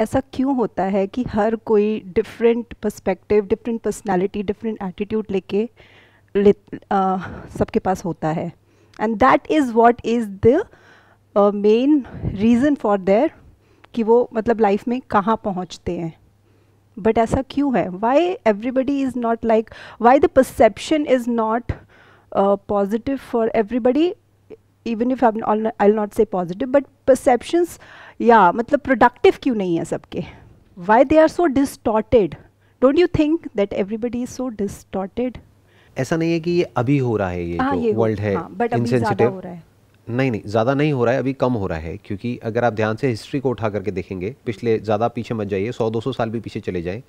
ऐसा क्यों होता है कि हर कोई different perspective different personality different attitude लेके ले, सबके पास होता है and that is what is the main reason for there कि वो मतलब लाइफ में कहाँ पहुँचते हैं बट ऐसा क्यों है why everybody is not like why the perception is not positive for everybody even if I not say positive but but या मतलब प्रोडक्टिव क्यों नहीं है सबके why they are so distorted don't you think that everybody is so distorted ऐसा नहीं है कि ये अभी हो रहा है ये हाँ, जो वर्ल्ड है इनसेंसिटिव हाँ, है नहीं नहीं ज़्यादा नहीं हो रहा है अभी कम हो रहा है क्योंकि अगर आप ध्यान से हिस्ट्री को उठा करके देखेंगे पिछले ज़्यादा पीछे मत जाइए 100-200 साल भी पीछे चले जाए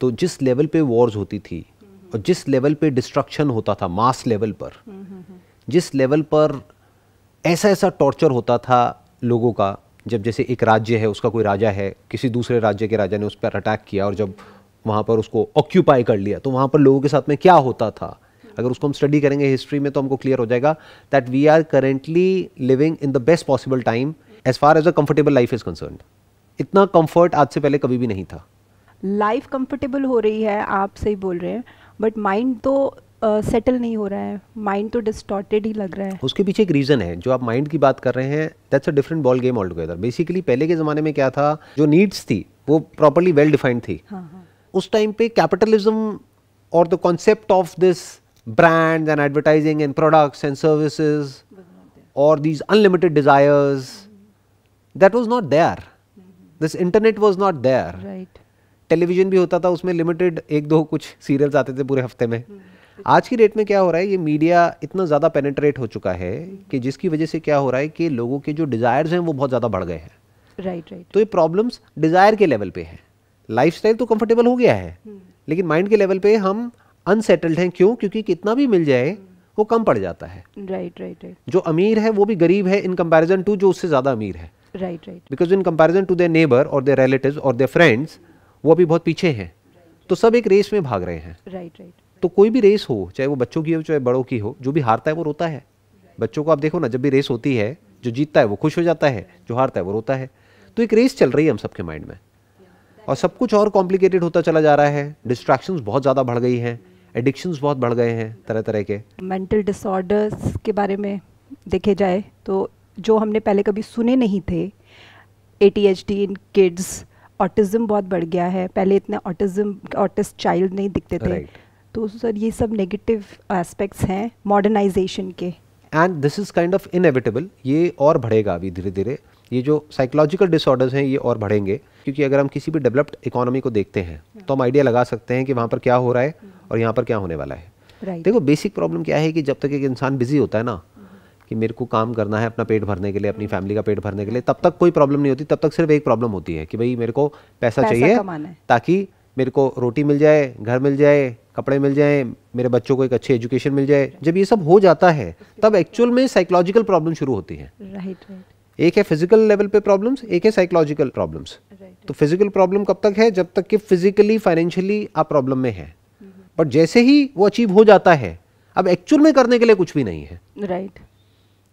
तो जिस लेवल पे वॉर्स होती थी और जिस लेवल पे डिस्ट्रक्शन होता था मास लेवल पर हम्म, हम्म, हम्म। जिस लेवल पर ऐसा ऐसा टॉर्चर होता था लोगों का जब जैसे एक राज्य है उसका कोई राजा है किसी दूसरे राज्य के राजा ने उस पर अटैक किया और जब वहाँ पर उसको ऑक्यूपाई कर लिया तो वहाँ पर लोगों के साथ में क्या होता था अगर उसको हम स्टडी करेंगे हिस्ट्री में तो हमको क्लियर हो जाएगा that we are currently living in the best possible time as far as a comfortable life is concern इतना कंफर्ट आज से पहले कभी भी नहीं था लाइफ कंफर्टेबल हो रही है आप सही बोल रहे हैं बट माइंड तो सेटल uh, नहीं हो रहा है माइंड तो डिस्टॉर्टेड ही लग रहा है उसके पीछे एक रीज़न है जो आप माइंड की बात कर रहे हैं that's a different ball game all together basically पहले के ज़माने में क्या था जो नीड्स थी वो प्रॉपरली वेल डिफाइंड थी हाँ, हाँ. उस टाइम पे कैपिटलिज्म और the concept of this brand and advertising and products and services और these unlimited desires that was not there this internet was not there television भी होता था उसमें लिमिटेड एक दो कुछ सीरियल्स आते थे पूरे हफ्ते में mm hmm. आज की डेट में क्या हो रहा है ये मीडिया इतना ज़्यादा पेनेट्रेट हो चुका है कि जिसकी वजह से क्या हो रहा है कि लोगों के जो डिज़ायर्स हैं वो बहुत ज़्यादा बढ़ गए हैं राइट राइट तो ये प्रॉब्लम्स डिज़ायर के लेवल पे हैं लाइफ तो कंफर्टेबल हो गया है हम्म। लेकिन माइंड के लेवल पे हम अनसेटल्ड हैं क्यों क्योंकि कितना भी मिल जाए वो कम पड़ जाता है राइट राइट राइट जो अमीर है वो भी गरीब है इन कंपैरिजन टू जो उससे ज़्यादा अमीर है right right because in comparison to their neighbour और देर रिलेटिव और देर फ्रेंड्स वो अभी बहुत पीछे हैं right, right. तो सब एक रेस में भाग रहे हैं राइट राइट तो कोई भी रेस हो चाहे वो बच्चों की हो चाहे बड़ों की हो जो भी हारता है वो रोता है बच्चों को आप देखो ना जब भी रेस होती है जो जीतता है वो खुश हो जाता है जो हारता है वो रोता है तो एक रेस चल रही है हम सबके माइंड में और सब कुछ और कॉम्प्लिकेटेड होता चला जा रहा है डिस्ट्रैक्शंस बहुत ज़्यादा बढ़ गई हैं एडिक्शंस बहुत बढ़ गए हैं तरह तरह के मेंटल डिसऑर्डर्स के बारे में देखे जाए तो जो हमने पहले कभी सुने नहीं थे A T H D in kids autism बहुत बढ़ गया है पहले इतने ऑटिज्म ऑटिस्ट चाइल्ड नहीं दिखते थे right. तो सर ये सब नेगेटिव एस्पेक्ट्स हैं मॉडर्नाइजेशन के and this is kind of inevitable ये और बढ़ेगा अभी धीरे धीरे ये जो साइकोलॉजिकल डिसऑर्डर्स हैं ये और बढ़ेंगे क्योंकि अगर हम किसी भी डेवलप्ड इकोनॉमी को देखते हैं हाँ। तो हम आइडिया लगा सकते हैं कि वहाँ पर क्या हो रहा है हाँ। और यहाँ पर क्या होने वाला है right. देखो बेसिक प्रॉब्लम क्या है कि जब तक एक इंसान बिजी होता है ना हाँ। कि मेरे को काम करना है अपना पेट भरने के लिए अपनी फैमिली का पेट भरने के लिए तब तक कोई प्रॉब्लम नहीं होती तब तक सिर्फ एक प्रॉब्लम होती है कि भाई मेरे को पैसा, पैसा चाहिए ताकि मेरे को रोटी मिल जाए घर मिल जाए कपड़े मिल जाएं मेरे बच्चों को एक अच्छी एजुकेशन मिल जाए जब ये सब हो जाता है तब एक्चुअल में साइकोलॉजिकल प्रॉब्लम शुरू होती है राइट एक है फिजिकल लेवल पे प्रॉब्लम्स एक है साइकोलॉजिकल प्रॉब्लम्स तो फिजिकल प्रॉब्लम कब तक है जब तक कि फिजिकली फाइनेंशियली आप प्रॉब्लम में है बट mm-hmm. जैसे ही वो अचीव हो जाता है अब एक्चुअल में करने के लिए कुछ भी नहीं है राइट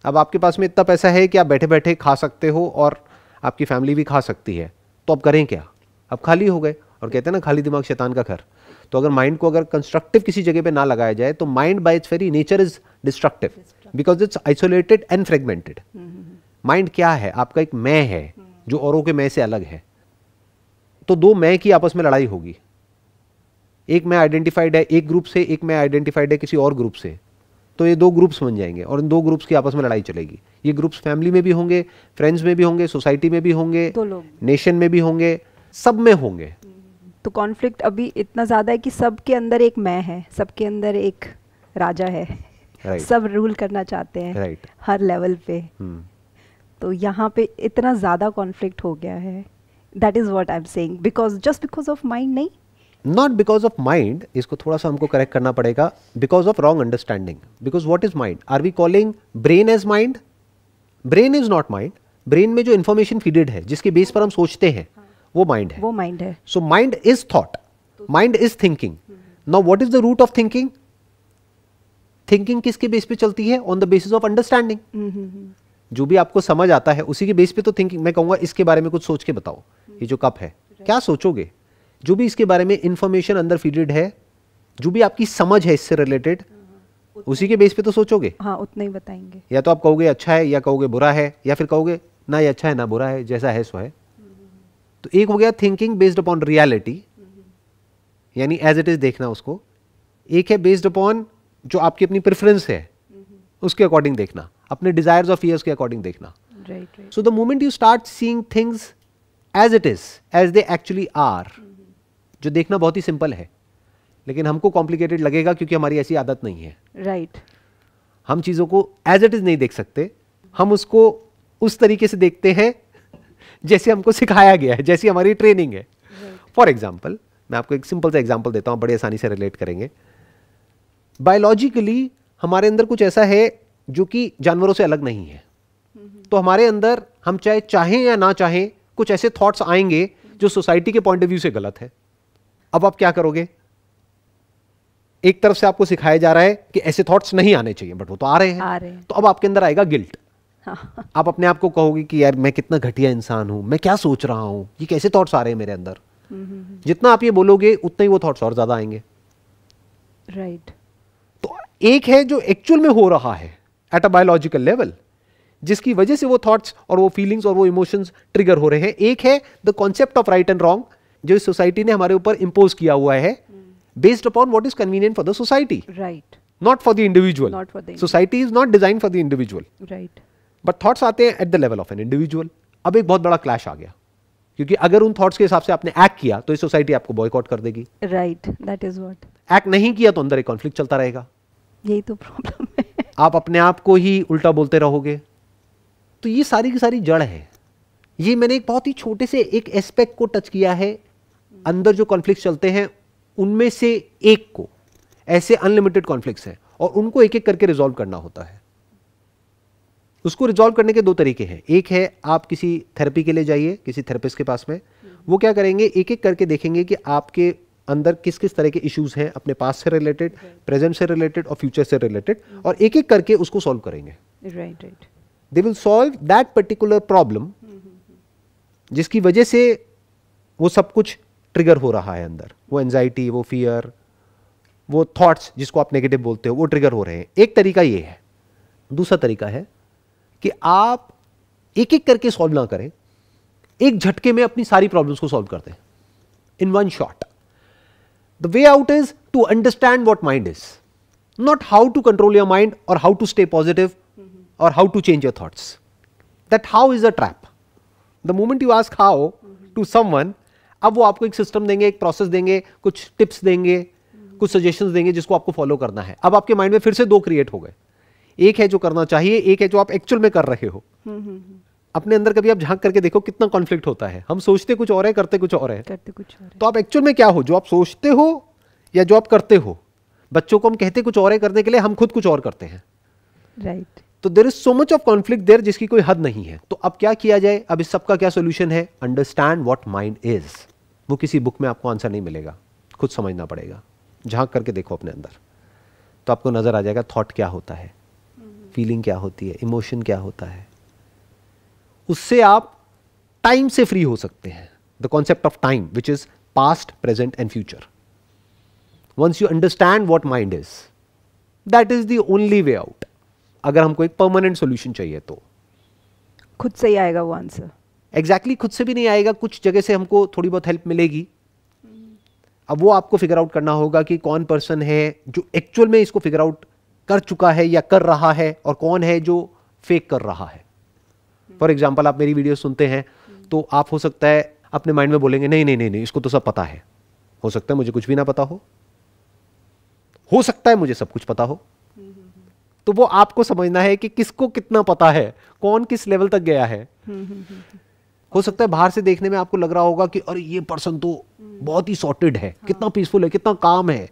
अब आपके पास में इतना पैसा है कि आप बैठे बैठे खा सकते हो और आपकी फैमिली भी खा सकती है तो अब करें क्या अब खाली हो गए और कहते हैं ना खाली दिमाग शैतान का घर तो अगर माइंड को अगर कंस्ट्रक्टिव किसी जगह पे ना लगाया जाए तो mind by its very nature is destructive because it's isolated and fragmented mind क्या है आपका एक मैं है जो औरों के मैं से अलग है तो दो मैं की आपस में लड़ाई होगी एक मैं आइडेंटिफाइड है एक ग्रुप से एक मैं आइडेंटिफाइड है किसी और ग्रुप से तो ये दो ग्रुप्स बन जाएंगे और इन दो ग्रुप्स की आपस में लड़ाई चलेगी ये ग्रुप्स फैमिली में भी होंगे फ्रेंड्स में भी होंगे सोसाइटी में भी होंगे नेशन में भी होंगे सब में होंगे तो कॉन्फ्लिक्ट अभी इतना ज़्यादा है कि सबके अंदर एक मैं है सबके अंदर एक राजा है right. सब रूल करना चाहते हैं right. हर लेवल पे hmm. तो यहाँ पे इतना ज़्यादा कॉन्फ्लिक्ट हो गया है that is what I am saying because just because of mind नहीं नॉट बिकॉज ऑफ माइंड इसको थोड़ा सा हमको करेक्ट करना पड़ेगा because of wrong understanding because what is mind are we calling brain as mind brain is not mind brain में जो information feeded है जिसके बेस पर हम सोचते हैं वो माइंड है वो माइंड है so mind is thought mind is thinking now what is the root of thinking thinking किसके बेस पे चलती है on the basis of understanding जो भी आपको समझ आता है उसी के बेस पे तो थिंकिंग मैं कहूंगा इसके बारे में कुछ सोच के बताओ ये जो कप है क्या सोचोगे जो भी इसके बारे में इंफॉर्मेशन अंदर फीडेड है जो भी आपकी समझ है इससे रिलेटेड हाँ, उसी के बेस पे तो सोचोगे हाँ उतना ही बताएंगे या तो आप कहोगे अच्छा है या कहोगे बुरा है या फिर कहोगे ना ये अच्छा है ना बुरा है जैसा है सो है तो एक हो गया थिंकिंग बेस्ड अपॉन रियलिटी यानी एज इट इज देखना उसको एक है बेस्ड अपॉन जो आपकी अपनी प्रेफरेंस है उसके अकॉर्डिंग देखना अपने डिजायर्स ऑफ ईयर्स के अकॉर्डिंग देखना so the moment you start seeing things as it is as they actually are जो देखना बहुत ही सिंपल है लेकिन हमको कॉम्प्लिकेटेड लगेगा क्योंकि हमारी ऐसी आदत नहीं है राइट right. हम चीज़ों को एज इट इज़ नहीं देख सकते हम उसको उस तरीके से देखते हैं जैसे हमको सिखाया गया है जैसी हमारी ट्रेनिंग है फॉर एग्जाम्पल मैं आपको एक सिंपल सा एग्जाम्पल देता हूँ बड़ी आसानी से रिलेट करेंगे बायोलॉजिकली हमारे अंदर कुछ ऐसा है जो कि जानवरों से अलग नहीं है हम्म। तो हमारे अंदर हम चाहे चाहें या ना चाहें कुछ ऐसे थॉट्स आएंगे जो सोसाइटी के पॉइंट ऑफ व्यू से गलत है अब आप क्या करोगे एक तरफ से आपको सिखाया जा रहा है कि ऐसे थॉट्स नहीं आने चाहिए बट वो तो आ रहे हैं आ रहे हैं तो अब आपके अंदर आएगा गिल्ट हाँ। आप अपने आप को कहोगे कि यार मैं कितना घटिया इंसान हूँ मैं क्या सोच रहा हूँ ये कैसे थॉट्स आ रहे हैं मेरे अंदर हम्म, हम्म, हम्म। जितना आप ये बोलोगे उतना ही वो थॉट्स और ज्यादा आएंगे राइट right. तो एक है जो एक्चुअल में हो रहा है एट अ बायोलॉजिकल लेवल जिसकी वजह से वो थॉट्स और वो फीलिंग्स और वो इमोशंस ट्रिगर हो रहे हैं एक है the concept of right and wrong जो इस सोसाइटी ने हमारे ऊपर इंपोज किया हुआ है based upon what is convenient for the society right not for the individual society is not design for the individual right but thoughts आते हैं at the level of an individual अब एक बहुत बड़ा क्लैश आ गया क्योंकि अगर उन थॉट्स के हिसाब से आपने एक्ट किया तो ये सोसाइटी आपको बॉयकॉट कर देगी right that is what act नहीं किया तो अंदर एक कॉन्फ्लिक्ट चलता रहेगा यही तो प्रॉब्लम है आप अपने आप को ही उल्टा बोलते रहोगे तो ये सारी की सारी जड़ है ये मैंने एक बहुत ही छोटे से एक एस्पेक्ट को टच किया है अंदर जो कॉन्फ्लिक्ट चलते हैं उनमें से एक को ऐसे अनलिमिटेड कॉन्फ्लिक्ट हैं और उनको एक एक करके रिजॉल्व करना होता है उसको रिजॉल्व करने के दो तरीके हैं एक है आप किसी थेरेपी के लिए जाइए किसी थेरेपिस्ट के पास में वो क्या करेंगे एक एक करके देखेंगे कि आपके अंदर किस किस तरह के इश्यूज हैं अपने पास से रिलेटेड प्रेजेंट से रिलेटेड और फ्यूचर से रिलेटेड mm-hmm. और एक एक करके उसको सॉल्व करेंगे right right they will solve that particular problem जिसकी वजह से वो सब कुछ ट्रिगर हो रहा है अंदर वो एनजाइटी वो फियर वो थॉट्स जिसको आप नेगेटिव बोलते हो वो ट्रिगर हो रहे हैं एक तरीका ये है दूसरा तरीका है कि आप एक एक करके सॉल्व ना करें एक झटके में अपनी सारी प्रॉब्लम्स को सॉल्व करते हैं in one shot the way out is to understand what mind is not how to control your mind और हाउ टू स्टे पॉजिटिव और how to change your thoughts that how is a trap the moment you ask how to one अब वो आपको एक system देंगे एक process देंगे कुछ टिप्स देंगे mm-hmm. कुछ सजेशंस देंगे जिसको आपको फॉलो करना है अब आपके माइंड में फिर से दो क्रिएट हो गए एक है जो करना चाहिए एक है जो आप एक्चुअल में कर रहे हो हम्म, हम्म, हम्म। अपने अंदर कभी आप झांक करके देखो कितना कॉन्फ्लिक्ट होता है हम सोचते कुछ और है करते कुछ और है करते कुछ और है। तो आप एक्चुअल में क्या हो जो आप सोचते हो या जो आप करते हो बच्चों को हम कहते कुछ और है करने के लिए हम खुद कुछ और करते हैं राइट right. तो there is so much of conflict there जिसकी कोई हद नहीं है तो अब क्या किया जाए अब इस सबका क्या सोल्यूशन है अंडरस्टैंड वॉट माइंड इज वो किसी बुक में आपको आंसर नहीं मिलेगा खुद समझना पड़ेगा झांक करके देखो अपने अंदर तो आपको नजर आ जाएगा थॉट क्या होता है फीलिंग क्या होती है इमोशन क्या होता है उससे आप टाइम से फ्री हो सकते हैं the concept of time which is past present and future once you understand what mind is that is the only way out अगर हमको एक परमानेंट सोल्यूशन चाहिए तो खुद से ही आएगा वो आंसर एग्जैक्टली खुद से भी नहीं आएगा कुछ जगह से हमको थोड़ी बहुत हेल्प मिलेगी अब वो आपको फिगर आउट करना होगा कि कौन पर्सन है जो एक्चुअल में इसको फिगर आउट कर चुका है या कर रहा है और कौन है जो फेक कर रहा है फॉर एग्जाम्पल आप मेरी वीडियो सुनते हैं तो आप हो सकता है अपने माइंड में बोलेंगे नहीं नहीं नहीं नहीं इसको तो सब पता है हो सकता है मुझे कुछ भी ना पता हो हो सकता है मुझे सब कुछ पता हो तो वो आपको समझना है कि किसको कितना पता है कौन किस लेवल तक गया है हो सकता है बाहर से देखने में आपको लग रहा होगा कि अरे ये पर्सन तो बहुत ही सॉर्टेड है कितना पीसफुल है कितना काम है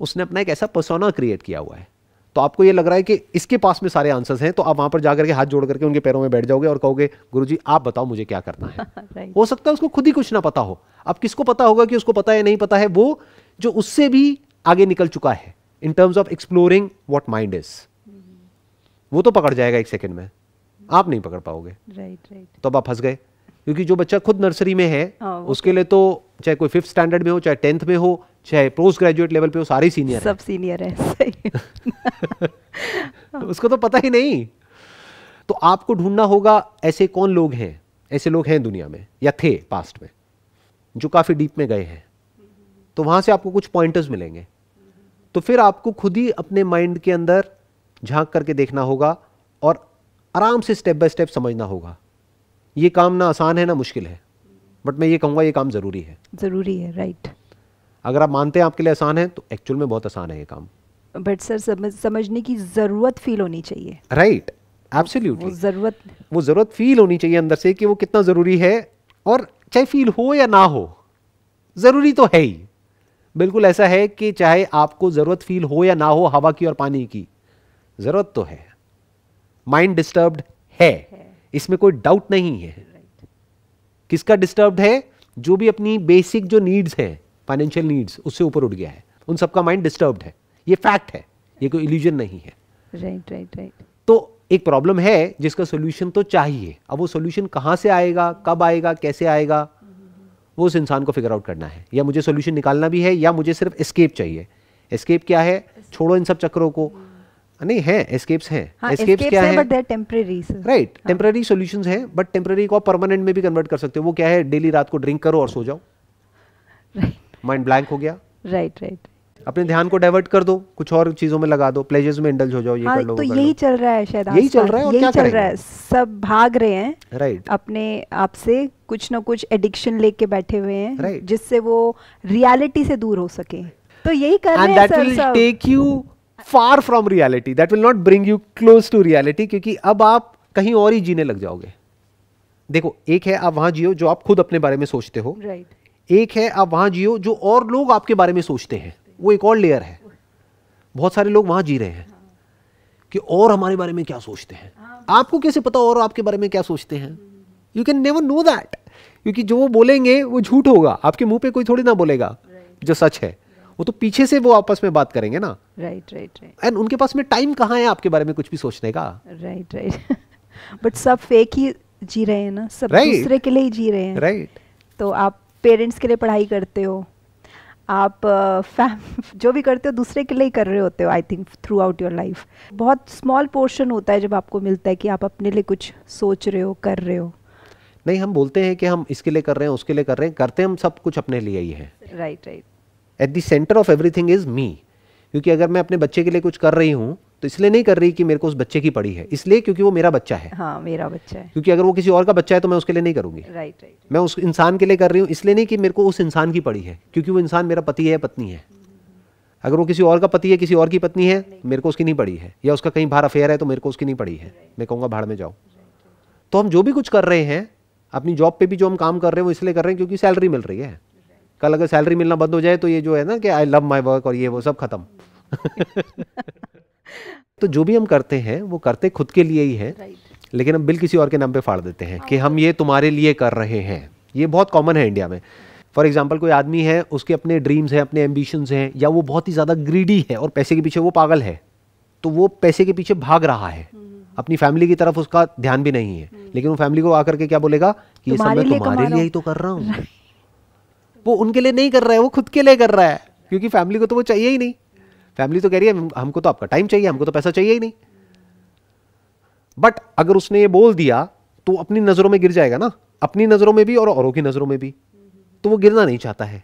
उसने अपना एक ऐसा पर्सोना क्रिएट किया हुआ है तो आपको ये लग रहा है कि इसके पास में सारे आंसर्स हैं तो आप वहां पर जाकर के हाथ जोड़ करके उनके पैरों में बैठ जाओगे और कहोगे गुरुजी आप बताओ मुझे क्या करना है हो सकता है उसको खुद ही कुछ ना पता हो अब किसको पता होगा कि उसको पता है नहीं पता है वो जो उससे भी आगे निकल चुका है in terms of exploring what mind is वो तो पकड़ जाएगा एक सेकेंड में आप नहीं पकड़ पाओगे राइट राइट तो अब आप फंस गए क्योंकि जो बच्चा खुद नर्सरी में है हाँ, उसके लिए तो चाहे कोई फिफ्थ स्टैंडर्ड में हो चाहे टेंथ में हो चाहे पोस्ट ग्रेजुएट लेवल पे वो सारे सीनियर सब सीनियर है सही उसको तो पता ही नहीं तो आपको ढूंढना होगा ऐसे कौन लोग हैं ऐसे लोग हैं दुनिया में या थे पास्ट में जो काफ़ी डीप में गए हैं तो वहां से आपको कुछ पॉइंटर्स मिलेंगे तो फिर आपको खुद ही अपने माइंड के अंदर झांक करके देखना होगा और आराम से स्टेप बाय स्टेप समझना होगा ये काम ना आसान है ना मुश्किल है बट मैं ये कहूंगा ये काम ज़रूरी है ज़रूरी है राइट अगर आप मानते हैं आपके लिए आसान है तो एक्चुअल में बहुत आसान है ये काम बट सर समझ, समझने की ज़रूरत फील होनी चाहिए राइट एब्सोल्युटली ज़रूरत वो ज़रूरत फील होनी चाहिए अंदर से कि वो कितना ज़रूरी है और चाहे फील हो या ना हो ज़रूरी तो है ही बिल्कुल ऐसा है कि चाहे आपको ज़रूरत फील हो या ना हो हवा की और पानी की ज़रूरत तो है माइंड डिस्टर्ब्ड है, है। इसमें कोई डाउट नहीं है किसका डिस्टर्ब्ड है जो भी अपनी बेसिक जो नीड्स हैं फाइनेंशियल नीड्स उससे ऊपर उठ गया है उन सबका माइंड डिस्टर्ब है ये फैक्ट है ये कोई इल्यूजन नहीं है राइट राइट राइट तो एक प्रॉब्लम है जिसका सोल्यूशन तो चाहिए अब वो सोल्यूशन कहाँ से आएगा कब आएगा कैसे आएगा वो उस इंसान को फिगर आउट करना है या मुझे सोल्यूशन निकालना भी है या मुझे सिर्फ एस्केप चाहिए एस्केप क्या है छोड़ो इन सब चक्रों को नहीं है एस्केप्स हैं एस्केप्स हाँ, क्या है but they right temporary solution है बट टेम्प्रेरी को आप परमानेंट में भी कन्वर्ट कर सकते हो वो क्या है डेली रात को ड्रिंक करो और सो जाओ राइट माइंड ब्लैंक हो गया राइट राइट अपने ध्यान को डाइवर्ट कर दो कुछ और चीजों में लगा दो प्लेजर्स में इंडल्ज हो जाओ ये हाँ, कर लो तो कर यही लो। चल रहा है शायद यही चल रहा है और यही क्या चल रहा है सब भाग रहे हैं राइट right. अपने आप से कुछ ना कुछ एडिक्शन लेके बैठे हुए हैं right. जिससे वो रियलिटी से दूर हो सके तो यही कर And रहे हैं सर सब take you far from reality that will not bring you close to reality क्योंकि अब आप कहीं और ही जीने लग जाओगे देखो एक है आप वहां जियो जो आप खुद अपने बारे में सोचते हो राइट एक है आप वहां जियो जो और लोग आपके बारे में सोचते हैं वो एक और लेयर है बहुत सारे लोग वहां जी रहे हैं कि और हमारे बारे में क्या सोचते हैं आपको कैसे पता और आपके बारे में क्या सोचते हैं you can never know that क्योंकि जो वो बोलेंगे वो झूठ होगा आपके मुंह पे कोई थोड़ी ना बोलेगा जो सच है वो तो पीछे से वो आपस में बात करेंगे ना राइट राइट राइट एंड उनके पास में टाइम कहाँ है आपके बारे में कुछ भी सोचने का राइट राइट बट सब फेक ही जी रहे हैं ना सब right. दूसरे के लिए ही जी रहे हैं राइट right. तो आप पेरेंट्स के लिए पढ़ाई करते हो आप फैम जो भी करते हो दूसरे के लिए ही कर रहे होते हो I think throughout your life बहुत स्मॉल पोर्शन होता है जब आपको मिलता है कि आप अपने लिए कुछ सोच रहे हो कर रहे हो नहीं हम बोलते हैं कि हम इसके लिए कर रहे हैं उसके लिए कर रहे हैं करते हम सब कुछ अपने लिए ही है right right at the centre of everything is me क्योंकि अगर मैं अपने बच्चे के लिए कुछ कर रही हूँ तो इसलिए नहीं कर रही कि मेरे को उस बच्चे की पड़ी है इसलिए क्योंकि वो मेरा बच्चा है हाँ मेरा बच्चा है क्योंकि अगर वो किसी और का बच्चा है तो मैं उसके लिए नहीं करूंगी राइट राइट, मैं उस इंसान के लिए कर रही हूँ इसलिए नहीं कि मेरे को उस इंसान की पड़ी है क्योंकि वो इंसान मेरा पति है पत्नी है अगर वो किसी और का पति है किसी और की पत्नी है मेरे को उसकी नहीं पड़ी है या उसका कहीं बाहर अफेयर है तो मेरे को उसकी नहीं पड़ी है मैं कहूँगा भाड़ में जाओ तो हम जो भी कुछ कर रहे हैं अपनी जॉब पे भी जो हम काम कर रहे हैं वो इसलिए कर रहे हैं क्योंकि सैलरी मिल रही है कल अगर सैलरी मिलना बंद हो जाए तो ये जो है ना कि आई लव माई वर्क और ये वो सब खत्म तो जो भी हम करते हैं वो करते खुद के लिए ही है लेकिन हम बिल किसी और के नाम पे फाड़ देते हैं कि हाँ। हम ये तुम्हारे लिए कर रहे हैं ये बहुत कॉमन है इंडिया में फॉर एग्जाम्पल कोई आदमी है उसके अपने ड्रीम्स हैं अपने एम्बिशंस हैं या वो बहुत ही ज़्यादा ग्रीडी है और पैसे के पीछे वो पागल है तो वो पैसे के पीछे भाग रहा है हम्म, हम्म, हम्म। अपनी फैमिली की तरफ उसका ध्यान भी नहीं है लेकिन वो फैमिली को आकर के क्या बोलेगा कि ये सब मैं तुम्हारे लिए ही तो कर रहा हूँ वो उनके लिए नहीं कर रहा है वो खुद के लिए कर रहा है क्योंकि फैमिली को तो वो चाहिए ही नहीं फैमिली तो कह रही है हमको तो आपका टाइम चाहिए हमको तो पैसा चाहिए ही नहीं बट अगर उसने ये बोल दिया तो अपनी नज़रों में गिर जाएगा ना अपनी नज़रों में भी और औरों की नज़रों में भी तो वो गिरना नहीं चाहता है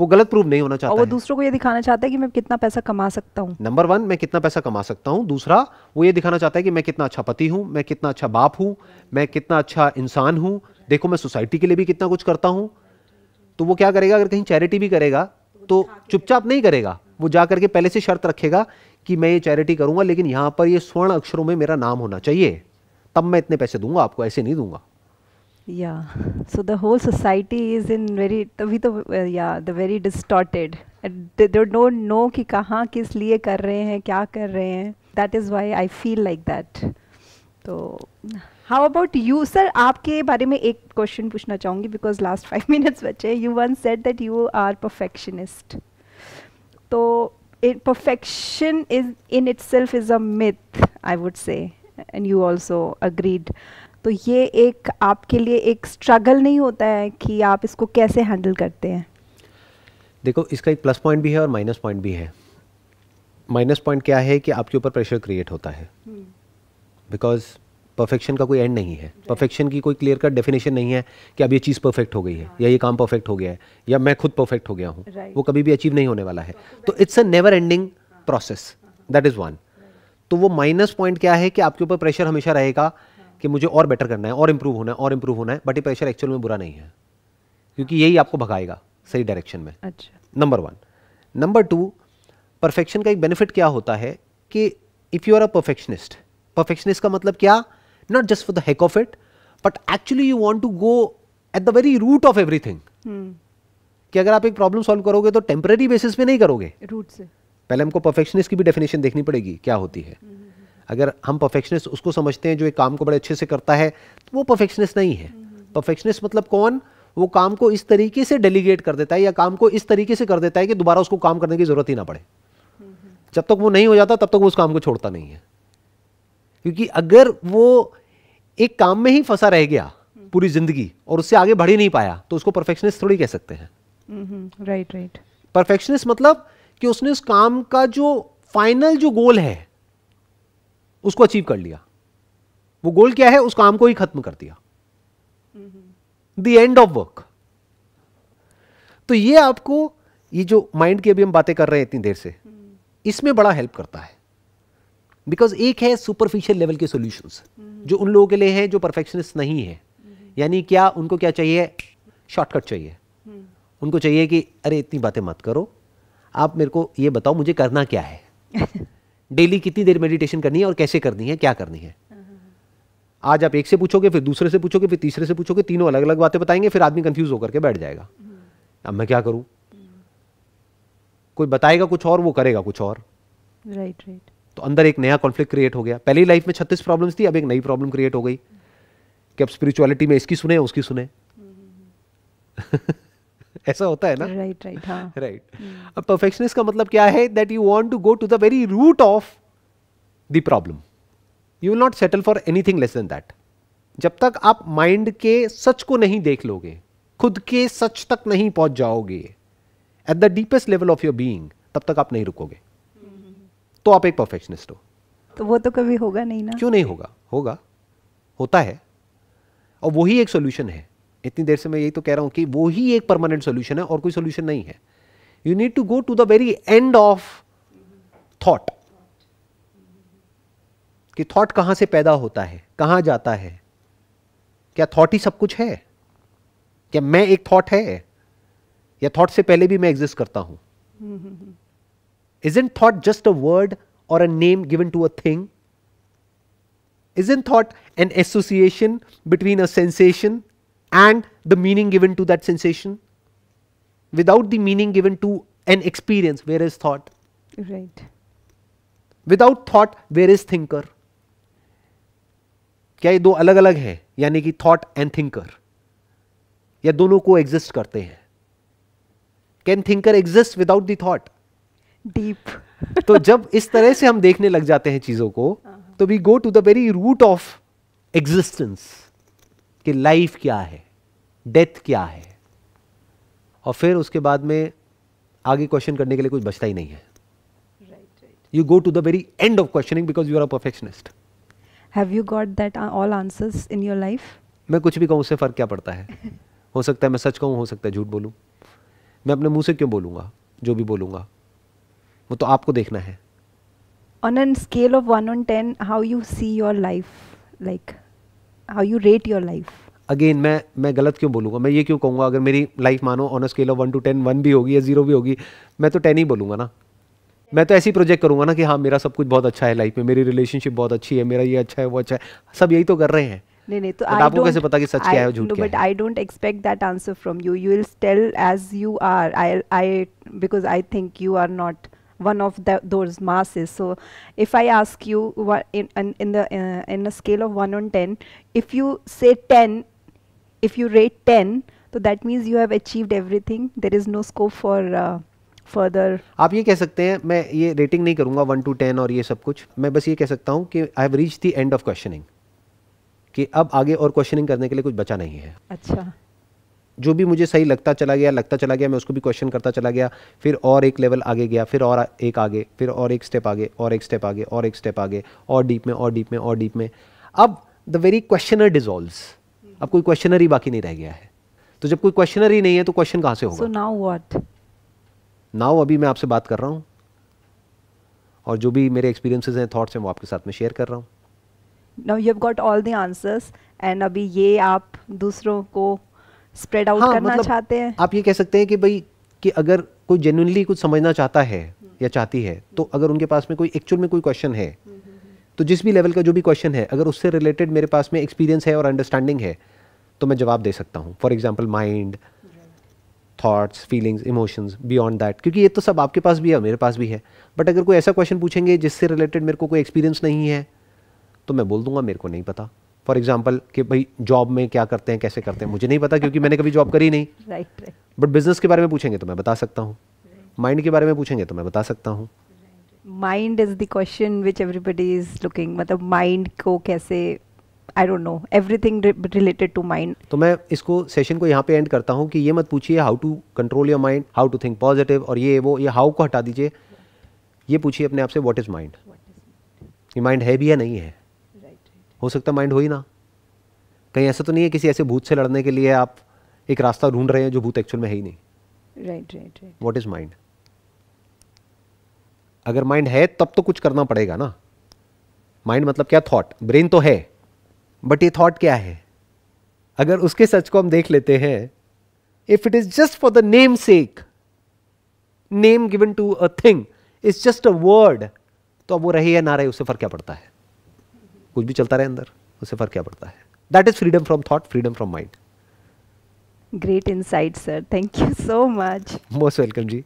वो गलत प्रूव नहीं होना चाहता और वो दूसरों को ये दिखाना चाहता है कि मैं कितना पैसा कमा सकता हूँ नंबर वन मैं कितना पैसा कमा सकता हूँ दूसरा वो ये दिखाना चाहता है कि मैं कितना अच्छा पति हूँ मैं कितना अच्छा बाप हूँ मैं कितना अच्छा इंसान हूँ देखो मैं सोसाइटी के लिए भी कितना कुछ करता हूँ तो वो क्या करेगा अगर कहीं चैरिटी भी करेगा तो चुपचाप नहीं करेगा वो जा करके पहले से शर्त रखेगा कि मैं ये चैरिटी करूंगा लेकिन यहां पर ये स्वर्ण अक्षरों में मेरा नाम होना चाहिए तब मैं इतने पैसे दूंगा आपको ऐसे नहीं दूंगा या so the whole society is in very तभी तो या the very distorted they don't know कि कहाँ किस लिए कर रहे हैं क्या कर रहे हैं that is why I feel like that तो हाउ अबाउट यू सर आपके बारे में एक क्वेश्चन पूछना चाहूंगी बिकॉज लास्ट फाइव मिनट्स बचे you once said that you are perfectionist तो is in itself is a myth I would say and you also agreed तो ये एक आपके लिए एक स्ट्रगल नहीं होता है कि आप इसको कैसे हैंडल करते हैं देखो इसका एक प्लस पॉइंट भी है और माइनस पॉइंट भी है माइनस पॉइंट क्या है कि आपके ऊपर प्रेशर क्रिएट होता है बिकॉज हम्म. परफेक्शन का कोई एंड नहीं है परफेक्शन की कोई क्लियर कट डेफिनेशन नहीं है कि अब ये चीज़ परफेक्ट हो गई है या ये काम परफेक्ट हो गया है या मैं खुद परफेक्ट हो गया हूँ वो कभी भी अचीव नहीं होने वाला है तो it's a never ending process that is one तो वो माइनस पॉइंट क्या है कि आपके ऊपर प्रेशर हमेशा रहेगा कि मुझे और बेटर करना है और इम्प्रूव होना है और इम्प्रूव होना है बट ये प्रेशर एक्चुअल में बुरा नहीं है क्योंकि यही आपको भगाएगा सही डायरेक्शन में अच्छा number one number two perfection का एक बेनिफिट क्या होता है कि if you are a perfectionist perfectionist का मतलब क्या not just for the heck of it but actually you want to go at the very root of everything कि अगर आप एक प्रॉब्लम सॉल्व करोगे तो टेम्पररी बेसिस पे नहीं करोगे रूट से पहले हमको परफेक्शनिस्ट की भी डेफिनेशन देखनी पड़ेगी क्या होती है hmm. अगर हम परफेक्शनिस्ट उसको समझते हैं जो एक काम को बड़े अच्छे से करता है तो वो परफेक्शनिस्ट नहीं है परफेक्शनिस्ट मतलब कौन वो काम को इस तरीके से डेलीगेट कर देता है या काम को इस तरीके से कर देता है कि दोबारा उसको काम करने की जरूरत ही ना पड़े जब तक वो नहीं हो जाता तब तक वो उस काम को छोड़ता नहीं है क्योंकि अगर वो एक काम में ही फंसा रह गया पूरी जिंदगी और उससे आगे बढ़ ही नहीं पाया तो उसको परफेक्शनिस्ट थोड़ी कह सकते हैं राइट राइट परफेक्शनिस्ट मतलब कि उसने उस काम का जो फाइनल जो गोल है उसको अचीव कर लिया वो गोल क्या है उस काम को ही खत्म कर दिया द एंड ऑफ वर्क तो ये आपको ये जो माइंड की अभी हम बातें कर रहे हैं इतनी देर से हम्म। इसमें बड़ा हेल्प करता है बिकॉज एक है सुपरफिशियल लेवल के सोल्यूशन mm-hmm. जो उन लोगों के लिए है जो परफेक्शनिस्ट नहीं है mm-hmm. यानी क्या उनको क्या चाहिए शॉर्टकट चाहिए hmm. उनको चाहिए कि अरे इतनी बातें मत करो आप मेरे को ये बताओ मुझे करना क्या है डेली कितनी देर मेडिटेशन करनी है और कैसे करनी है क्या करनी है mm-hmm. आज आप एक से पूछोगे फिर दूसरे से पूछोगे फिर तीसरे से पूछोगे तीनों अलग अलग बातें बताएंगे फिर आदमी कंफ्यूज होकर के बैठ जाएगा अब मैं क्या करूं कोई बताएगा कुछ और वो करेगा कुछ और राइट right, राइट right. अंदर एक नया कॉन्फ्लिक्ट क्रिएट हो गया पहली लाइफ में छत्तीस प्रॉब्लम्स थी अब एक नई प्रॉब्लम क्रिएट हो गई कि अब स्पिरिचुअलिटी में इसकी सुने उसकी सुने ऐसा होता है ना राइट राइट राइट अब परफेक्शनिस्ट का मतलब क्या है that you want to go to the very root of the problem you will not settle for anything less than that जब तक आप माइंड के सच को नहीं देख लोगे खुद के सच तक नहीं पहुंच जाओगे at the deepest level of your being तब तक आप नहीं रुकोगे तो आप एक परफेक्शनिस्ट हो तो वो तो कभी होगा नहीं ना क्यों नहीं होगा होगा होता है और वही एक सोल्यूशन है इतनी देर से मैं यही तो कह रहा हूं कि वो ही एक परमानेंट सोल्यूशन है और कोई सोल्यूशन नहीं है you need to go to the very end of thought कि थॉट कहां से पैदा होता है कहां जाता है क्या थॉट ही सब कुछ है क्या मैं एक थॉट है या थॉट से पहले भी मैं एग्जिस्ट करता हूँ हम्म, हम्म, हम्म। Isn't thought just a word or a name given to a thing? Isn't thought an association between a sensation and the meaning given to that sensation? Without the meaning given to an experience, where is thought? Right. Without thought, where is thinker? क्या ये दो अलग अलग हैं यानी कि thought and thinker या दोनों को एग्जिस्ट करते हैं can thinker exist without the thought deep तो जब इस तरह से हम देखने लग जाते हैं चीजों को हाँ। तो we go to the very root of existence कि लाइफ क्या है डेथ क्या है और फिर उसके बाद में आगे क्वेश्चन करने के लिए कुछ बचता ही नहीं है you go to the very end of questioning because you are a perfectionist have you got that uh, all answers in your मैं कुछ भी कहूँ उससे फ़र्क क्या पड़ता है हो सकता है मैं सच कहूँ हो सकता है झूठ बोलूँ मैं अपने मुंह से क्यों बोलूंगा जो भी बोलूंगा वो तो आपको देखना है on an scale of one on ten how you see your life like how you rate your life again मैं मैं गलत क्यों बोलूँगा मैं ये क्यों कहूँगा अगर मेरी लाइफ मानो on scale of one to ten one भी होगी या जीरो भी होगी मैं तो टेन ही बोलूँगा ना मैं तो ऐसे ही प्रोजेक्ट करूँगा ना कि हाँ मेरा सब कुछ बहुत अच्छा है लाइफ में मेरी रिलेशनशिप बहुत अच्छी है मेरा ये अच्छा है वो अच्छा है सब यही तो कर रहे हैं नहीं नहीं तो आपको कैसे पता कि सच क्या है झूठ क्या है but I don't expect that answer from you you will tell as you are I I because I think you are not one of the, those masses. So if I ask you what in, in, in, the, uh, in a scale of 1 on 10, if you say 10, if you rate 10, तो that means you have achieved everything there is no scope for further आप ये कह सकते हैं मैं ये rating नहीं करूँगा वन टू टेन और ये सब कुछ मैं बस ये कह सकता हूँ कि I have reach the end of questioning कि अब आगे और क्वेश्चनिंग करने के लिए कुछ बचा नहीं है अच्छा जो भी मुझे सही लगता चला गया लगता चला गया मैं उसको भी क्वेश्चन करता चला गया फिर और एक लेवल आगे गया फिर और एक आगे फिर और एक स्टेप आगे और एक स्टेप आगे और एक स्टेप आगे और डीप में और डीप में और डीप में अब द वेरी क्वेश्चनर डिजोल्व अब कोई क्वेश्चनर ही बाकी नहीं रह गया है तो जब कोई क्वेश्चनर ही नहीं है तो क्वेश्चन कहां से होगा नाउ वॉट नाउ अभी मैं आपसे बात कर रहा हूं और जो भी मेरे एक्सपीरियंसेस हैं थॉट्स हैं वो आपके साथ में शेयर कर रहा हूँ now you have got all the answers and अभी ये आप दूसरों को स्प्रेड आउट हाँ, करना मतलब चाहते हैं आप ये कह सकते हैं कि भाई कि अगर कोई जेनुअनली कुछ समझना चाहता है या चाहती है तो अगर उनके पास में कोई एक्चुअल में कोई क्वेश्चन है तो जिस भी लेवल का जो भी क्वेश्चन है अगर उससे रिलेटेड मेरे पास में एक्सपीरियंस है और अंडरस्टैंडिंग है तो मैं जवाब दे सकता हूँ for example mind thoughts feelings emotions beyond that क्योंकि ये तो सब आपके पास भी है मेरे पास भी है बट अगर कोई ऐसा क्वेश्चन पूछेंगे जिससे रिलेटेड मेरे को कोई एक्सपीरियंस नहीं है तो मैं बोल दूंगा मेरे को नहीं पता फॉर एग्जाम्पल कि भाई जॉब में क्या करते हैं कैसे करते हैं मुझे नहीं पता क्योंकि मैंने कभी जॉब करी नहीं राइट राइट बट बिजनेस के बारे में पूछेंगे तो मैं बता सकता हूँ माइंड right. के बारे में पूछेंगे तो मैं बता सकता हूँ mind is the question which everybody is looking मतलब माइंड को कैसे I don't know everything related to mind तो मैं इसको सेशन को यहाँ पे एंड करता हूँ कि ये मत पूछिए how to control your mind how to think positive और ये वो ये हाउ को हटा दीजिए ये पूछिए अपने आप से वॉट इज माइंड ये माइंड है भी या नहीं है हो सकता माइंड हो ही ना कहीं ऐसा तो नहीं है किसी ऐसे भूत से लड़ने के लिए आप एक रास्ता ढूंढ रहे हैं जो भूत एक्चुअल में है ही नहीं right right right what is mind अगर माइंड है तब तो कुछ करना पड़ेगा ना माइंड मतलब क्या थॉट ब्रेन तो है बट ये थॉट क्या है अगर उसके सच को हम देख लेते हैं if it is just for the namesake name given to a thing is just a word तो अब वो रहे या ना रहे उससे फर्क क्या पड़ता है कुछ भी चलता रहे अंदर उससे फ़र्क क्या पड़ता है that is freedom from thought freedom from mind great insight sir thank you so much most welcome ji